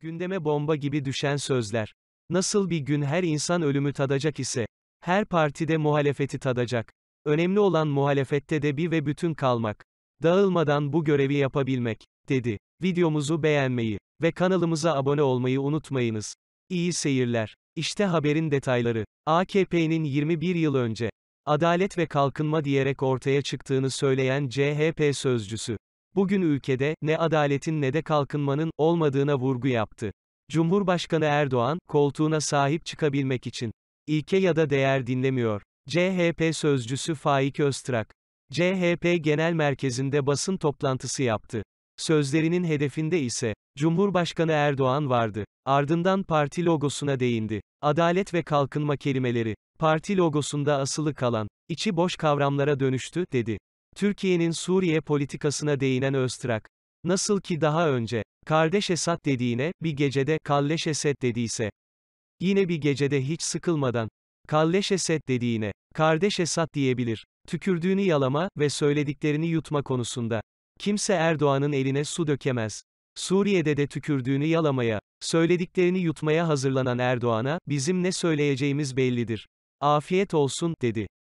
Gündeme bomba gibi düşen sözler. Nasıl bir gün her insan ölümü tadacak ise, her partide muhalefeti tadacak. Önemli olan muhalefette de bir ve bütün kalmak. Dağılmadan bu görevi yapabilmek, dedi. Videomuzu beğenmeyi ve kanalımıza abone olmayı unutmayınız. İyi seyirler. İşte haberin detayları. AKP'nin 21 yıl önce, adalet ve kalkınma diyerek ortaya çıktığını söyleyen CHP sözcüsü, bugün ülkede, ne adaletin ne de kalkınmanın, olmadığına vurgu yaptı. Cumhurbaşkanı Erdoğan, koltuğuna sahip çıkabilmek için, ilke ya da değer dinlemiyor. CHP sözcüsü Faik Öztrak, CHP Genel Merkezi'nde basın toplantısı yaptı. Sözlerinin hedefinde ise, Cumhurbaşkanı Erdoğan vardı. Ardından parti logosuna değindi. Adalet ve kalkınma kelimeleri, parti logosunda asılı kalan, içi boş kavramlara dönüştü, dedi. Türkiye'nin Suriye politikasına değinen Öztrak. Nasıl ki daha önce, kardeş Esad dediğine, bir gecede, kalleş Esed dediyse. Yine bir gecede hiç sıkılmadan, kalleş Esed dediğine, kardeş Esad diyebilir. Tükürdüğünü yalama ve söylediklerini yutma konusunda. Kimse Erdoğan'ın eline su dökemez. Suriye'de de tükürdüğünü yalamaya, söylediklerini yutmaya hazırlanan Erdoğan'a, bizim ne söyleyeceğimiz bellidir. Afiyet olsun, dedi.